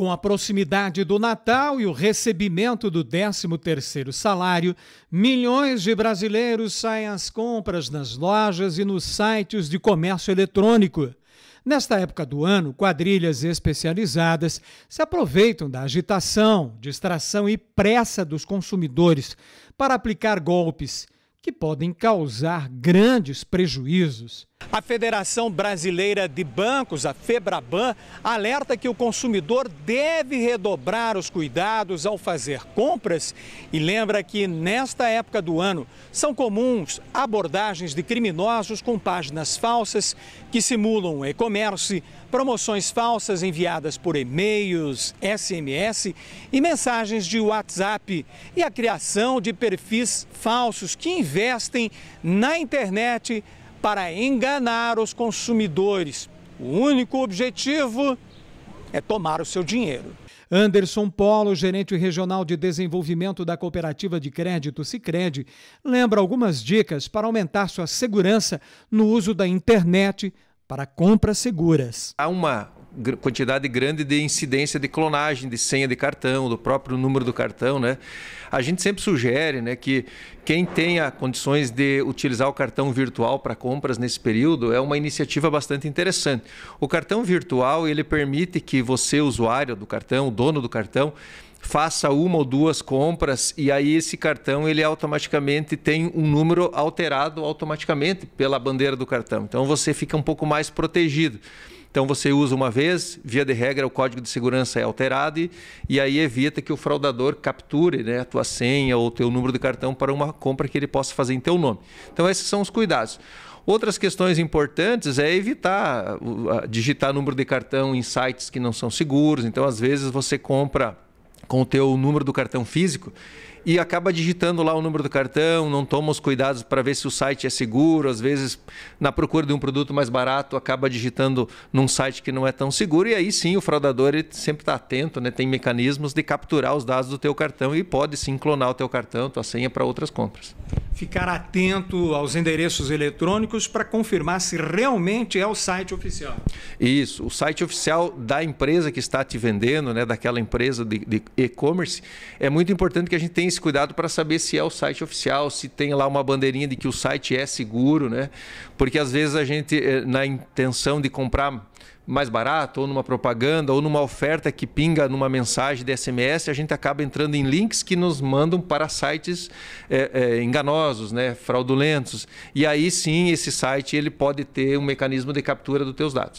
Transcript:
Com a proximidade do Natal e o recebimento do 13º salário, milhões de brasileiros saem às compras nas lojas e nos sites de comércio eletrônico. Nesta época do ano, quadrilhas especializadas se aproveitam da agitação, distração e pressa dos consumidores para aplicar golpes que podem causar grandes prejuízos. A Federação Brasileira de Bancos, a Febraban, alerta que o consumidor deve redobrar os cuidados ao fazer compras e lembra que nesta época do ano são comuns abordagens de criminosos com páginas falsas que simulam e-commerce, promoções falsas enviadas por e-mails, SMS e mensagens de WhatsApp e a criação de perfis falsos que investem na internet para enganar os consumidores. O único objetivo é tomar o seu dinheiro. Anderson Polo, gerente regional de desenvolvimento da cooperativa de crédito Sicredi, lembra algumas dicas para aumentar sua segurança no uso da internet para compras seguras. Há uma quantidade grande de incidência de clonagem de senha de cartão, do próprio número do cartão, né? A gente sempre sugere, né, que quem tenha condições de utilizar o cartão virtual para compras nesse período é uma iniciativa bastante interessante. O cartão virtual, ele permite que você, usuário do cartão, dono do cartão, faça uma ou duas compras e aí esse cartão ele automaticamente tem um número alterado automaticamente pela bandeira do cartão. Então você fica um pouco mais protegido. Então você usa uma vez, via de regra o código de segurança é alterado e, e aí evita que o fraudador capture né, a tua senha ou o teu número de cartão para uma compra que ele possa fazer em teu nome. Então esses são os cuidados. Outras questões importantes é evitar uh, uh, digitar número de cartão em sites que não são seguros. Então às vezes você compra com o teu número do cartão físico e acaba digitando lá o número do cartão, não toma os cuidados para ver se o site é seguro, às vezes na procura de um produto mais barato acaba digitando num site que não é tão seguro e aí sim o fraudador ele sempre está atento, né? tem mecanismos de capturar os dados do teu cartão e pode sim clonar o teu cartão, tua senha para outras compras ficar atento aos endereços eletrônicos para confirmar se realmente é o site oficial. Isso, o site oficial da empresa que está te vendendo, né, daquela empresa de, e-commerce, é muito importante que a gente tenha esse cuidado para saber se é o site oficial, se tem lá uma bandeirinha de que o site é seguro, né? Porque às vezes a gente, eh, na intenção de comprar mais barato, ou numa propaganda, ou numa oferta que pinga numa mensagem de SMS, a gente acaba entrando em links que nos mandam para sites é, é, enganosos, né, fraudulentos. E aí sim, esse site ele pode ter um mecanismo de captura dos teus dados.